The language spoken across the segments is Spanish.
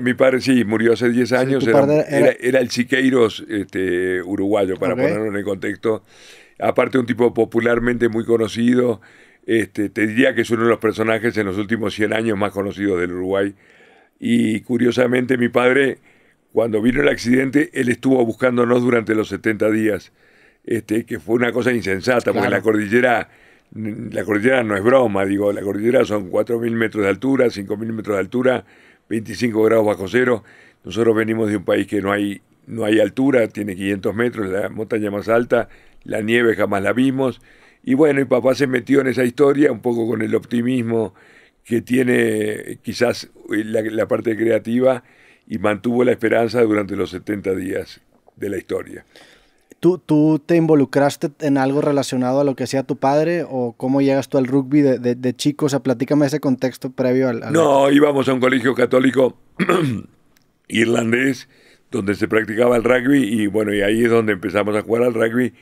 mi padre sí, murió hace 10 años, era, el Siqueiros este, uruguayo, para ponerlo en el contexto. Aparte un tipo popularmente muy conocido, este, te diría que es uno de los personajes en los últimos 100 años más conocidos del Uruguay. Y curiosamente mi padre, cuando vino el accidente, él estuvo buscándonos durante los 70 días, este, que fue una cosa insensata, porque la cordillera la cordillera no es broma, digo, la cordillera son 4.000 metros de altura, 5.000 metros de altura, 25 grados bajo cero. Nosotros venimos de un país que no hay, no hay altura, tiene 500 metros, la montaña más alta, la nieve jamás la vimos. Y bueno, mi papá se metió en esa historia un poco con el optimismo que tiene quizás eh, la, la parte creativa y mantuvo la esperanza durante los 70 días de la historia. ¿Tú, ¿Tú te involucraste en algo relacionado a lo que hacía tu padre o cómo llegas tú al rugby de, de, chico? O sea, platícame ese contexto previo al... al... No, íbamos a un colegio católico irlandés donde se practicaba el rugby y bueno, y ahí es donde empezamos a jugar al rugby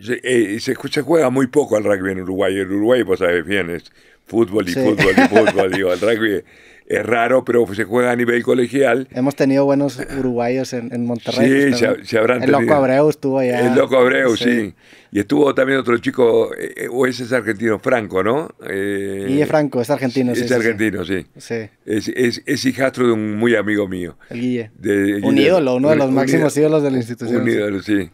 se, eh, se, juega muy poco al rugby en Uruguay. el Uruguay, pues sabes bien, es fútbol y fútbol y fútbol. el rugby es raro, pero se juega a nivel colegial. Hemos tenido buenos uruguayos en, en Monterrey. Sí, pues, se, se, El Loco Abreu estuvo allá. El Loco Abreu, sí. Y estuvo también otro chico, eh, eh, o ese es argentino, Franco, ¿no? Eh, y Franco, es argentino. Sí, es argentino, sí. sí. Es, es, hijastro de un muy amigo mío. El Guille. un ídolo, uno de los máximos ídolos de la institución. Un ídolo, sí.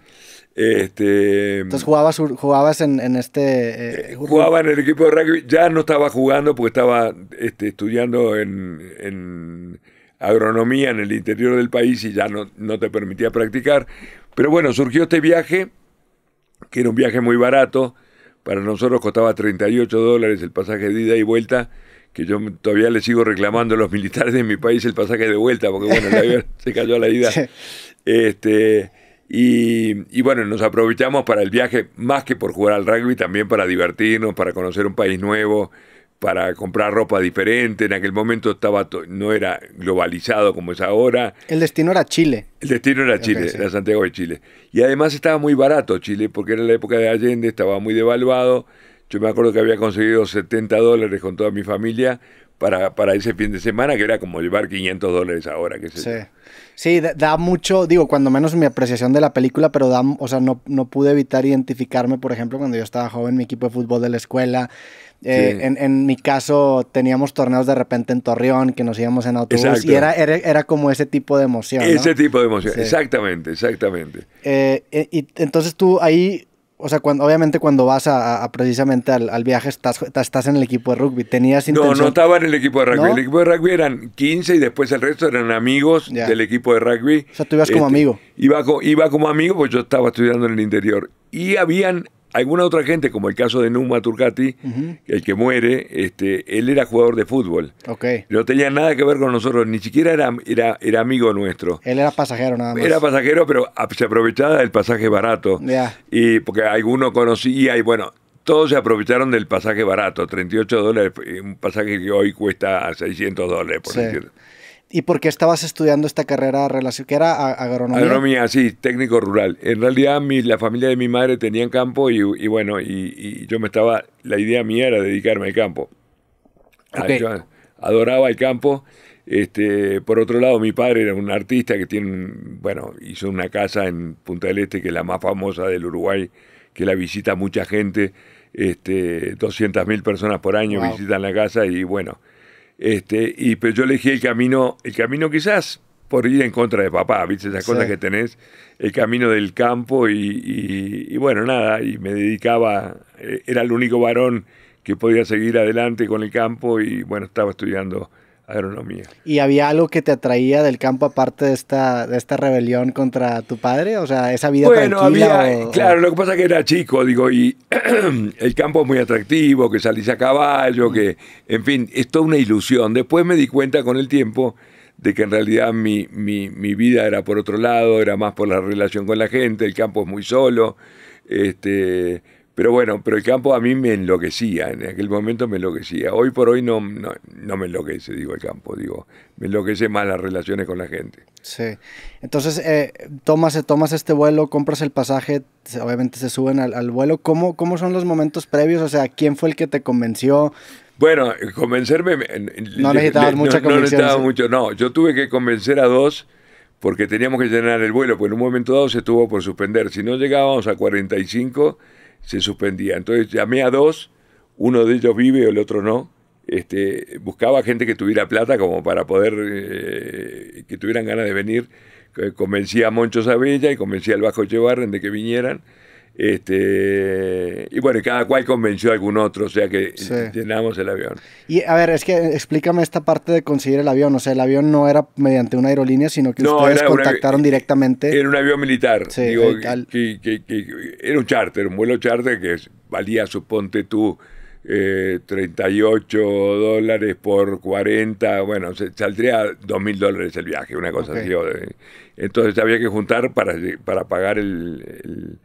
Este, Entonces jugabas, jugabas en, este... Eh, eh, jugaba en el equipo de rugby, ya no estaba jugando porque estaba este, estudiando en, agronomía en el interior del país y ya no, no te permitía practicar. Pero bueno, surgió este viaje, que era un viaje muy barato, para nosotros costaba 38 dólares el pasaje de ida y vuelta, que yo todavía le sigo reclamando a los militares de mi país el pasaje de vuelta, porque bueno, se cayó la ida. Este, y, bueno, nos aprovechamos para el viaje, más que por jugar al rugby, también para divertirnos, para conocer un país nuevo, para comprar ropa diferente. En aquel momento estaba no era globalizado como es ahora. El destino era Chile. El destino era Chile, era Santiago de Chile. Y además estaba muy barato Chile, porque era la época de Allende, estaba muy devaluado. Yo me acuerdo que había conseguido 70 dólares con toda mi familia para, ese fin de semana, que era como llevar 500 dólares ahora, que Sí, sí da, mucho, digo, cuando menos mi apreciación de la película, pero da, o sea, no, pude evitar identificarme, por ejemplo, cuando yo estaba joven, mi equipo de fútbol de la escuela, eh, en, mi caso teníamos torneos de repente en Torreón, que nos íbamos en autobús y era, era, como ese tipo de emoción. Ese tipo de emoción, exactamente, exactamente. Eh, eh, y entonces tú ahí o sea, cuando, obviamente cuando vas a, precisamente al, viaje estás, estás, en el equipo de rugby. ¿Tenías intención? No, no estaba en el equipo de rugby. El equipo de rugby eran 15 y después el resto eran amigos del equipo de rugby. O sea, tú ibas como este, amigo. Iba, iba como amigo, pues yo estaba estudiando en el interior. Y habían alguna otra gente, como el caso de Numa Turcati, el que muere, este, él era jugador de fútbol. Okay. No tenía nada que ver con nosotros, ni siquiera era, era, era amigo nuestro. Él era pasajero nada más. Era pasajero, pero se aprovechaba del pasaje barato. Y porque alguno conocía y bueno, todos se aprovecharon del pasaje barato, 38 dólares, un pasaje que hoy cuesta 600 dólares, por sí. ¿Y por qué estabas estudiando esta carrera relación que era agronomía? Agronomía, sí, técnico rural. En realidad mi, la familia de mi madre tenía campo y, bueno, y, yo me estaba, la idea mía era dedicarme al campo. Ah, adoraba el campo. Este, por otro lado, mi padre era un artista que tiene, bueno, hizo una casa en Punta del Este que es la más famosa del Uruguay, que la visita mucha gente, este, 200.000 personas por año visitan la casa y bueno, este, y pero yo elegí el camino, el camino quizás por ir en contra de papá, ¿viste? Esas cosas que tenés, el camino del campo y, y, y, bueno, nada, y me dedicaba, eh, era el único varón que podía seguir adelante con el campo y bueno, estaba estudiando agronomía. ¿Y había algo que te atraía del campo aparte de esta, de esta rebelión contra tu padre? O sea, esa vida bueno, tranquila. claro, lo que pasa es que era chico, digo, y el campo es muy atractivo, que salís a caballo, que, en fin, es toda una ilusión. Después me di cuenta con el tiempo de que en realidad mi, mi vida era por otro lado, era más por la relación con la gente, el campo es muy solo, este pero bueno, pero el campo a mí me enloquecía, en aquel momento me enloquecía. Hoy por hoy no, no, me enloquece, digo, el campo, digo, me enloquece más las relaciones con la gente. Sí, entonces eh, tomas, este vuelo, compras el pasaje, obviamente se suben al, vuelo. ¿Cómo, ¿Cómo son los momentos previos? O sea, ¿quién fue el que te convenció? Bueno, convencerme... No necesitaba mucha No necesitaba mucho, no, yo tuve que convencer a dos porque teníamos que llenar el vuelo, porque en un momento dado se tuvo por suspender. Si no llegábamos a 45 se suspendía. Entonces llamé a dos, uno de ellos vive, el otro no. Este, buscaba gente que tuviera plata como para poder, eh, que tuvieran ganas de venir. Eh, convencí a Moncho Sabella y convencí al Bajo llevar de que vinieran. Este, y bueno, cada cual convenció a algún otro, o sea que llenamos el avión. Y a ver, es que explícame esta parte de conseguir el avión. O sea, el avión no era mediante una aerolínea, sino que ustedes contactaron eh, directamente. Era un avión militar. que, era un charter, un vuelo charter que valía, suponte tú, eh, 38 dólares por 40, bueno, saldría 2 mil dólares el viaje, una cosa así. Entonces había que juntar para, para pagar el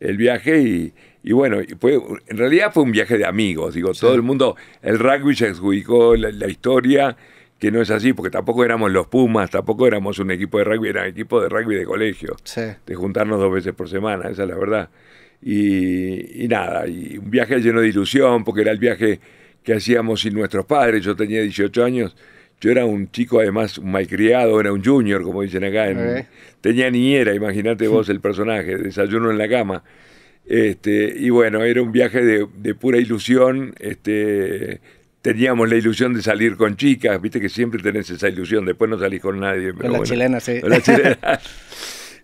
el viaje y, y bueno, en realidad fue un viaje de amigos, digo, todo el mundo, el rugby se adjudicó la, historia, que no es así, porque tampoco éramos los Pumas, tampoco éramos un equipo de rugby, era un equipo de rugby de colegio, de juntarnos dos veces por semana, esa es la verdad. Y, nada, y un viaje lleno de ilusión, porque era el viaje que hacíamos sin nuestros padres, yo tenía 18 años yo era un chico, además, un malcriado, era un junior, como dicen acá. Tenía niñera, imagínate vos el personaje, desayuno en la cama. Este, y bueno, era un viaje de, pura ilusión. Este, teníamos la ilusión de salir con chicas, viste que siempre tenés esa ilusión, después no salís con nadie. con las sí.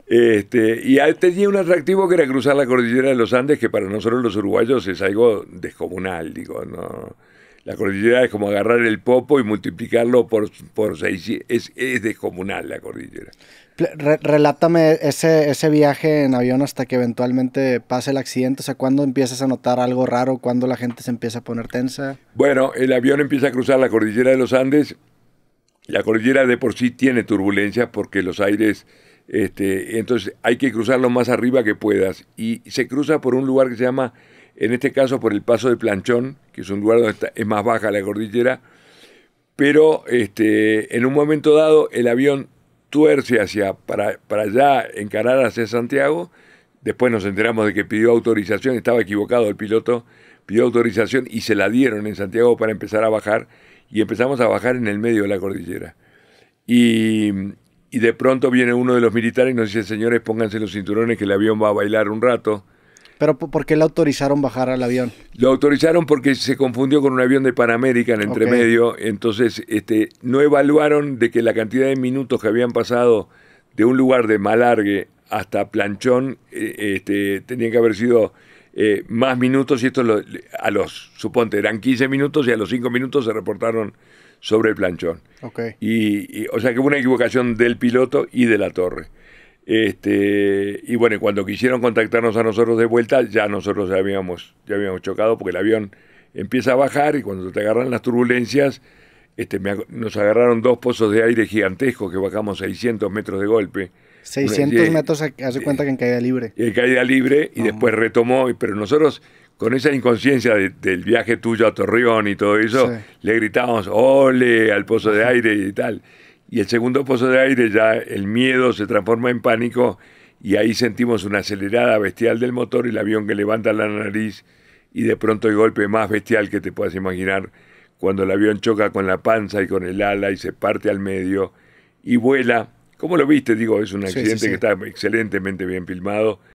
Este, y tenía un atractivo que era cruzar la cordillera de los Andes, que para nosotros los uruguayos es algo descomunal, digo, no la cordillera es como agarrar el popo y multiplicarlo por, seis. Es, es descomunal la cordillera. relátame ese, ese viaje en avión hasta que eventualmente pase el accidente. O sea, ¿cuándo empiezas a notar algo raro? ¿Cuándo la gente se empieza a poner tensa? Bueno, el avión empieza a cruzar la cordillera de los Andes. La cordillera de por sí tiene turbulencia porque los aires... Este, entonces hay que cruzar lo más arriba que puedas. Y se cruza por un lugar que se llama en este caso por el paso de Planchón, que es un lugar donde es más baja la cordillera, pero este, en un momento dado el avión tuerce hacia, para, allá, encarar hacia Santiago, después nos enteramos de que pidió autorización, estaba equivocado el piloto, pidió autorización y se la dieron en Santiago para empezar a bajar, y empezamos a bajar en el medio de la cordillera. y de pronto viene uno de los militares y nos dice, señores, pónganse los cinturones que el avión va a bailar un rato. Pero ¿por qué le autorizaron bajar al avión? Lo autorizaron porque se confundió con un avión de Panamérica en entremedio, entonces este, no evaluaron de que la cantidad de minutos que habían pasado de un lugar de Malargue hasta Planchón eh, este, tenían que haber sido eh, más minutos y esto a los, suponte, eran 15 minutos y a los 5 minutos se reportaron sobre el planchón. Okay. Y, o sea que hubo una equivocación del piloto y de la torre. Este, y bueno, cuando quisieron contactarnos a nosotros de vuelta, ya nosotros ya habíamos, ya habíamos chocado porque el avión empieza a bajar y cuando te agarran las turbulencias, este, nos agarraron dos pozos de aire gigantescos que bajamos 600 metros de golpe. 600 metros, hace cuenta que en caída libre. En eh, caída libre y después retomó, pero nosotros con esa inconsciencia del viaje tuyo a Torreón y todo eso, le gritábamos, ole al pozo de aire y tal. Y el segundo pozo de aire ya el miedo se transforma en pánico y ahí sentimos una acelerada bestial del motor y el avión que levanta la nariz y de pronto el golpe más bestial que te puedas imaginar cuando el avión choca con la panza y con el ala y se parte al medio y vuela. Como lo viste? Digo, es un accidente que está excelentemente bien filmado.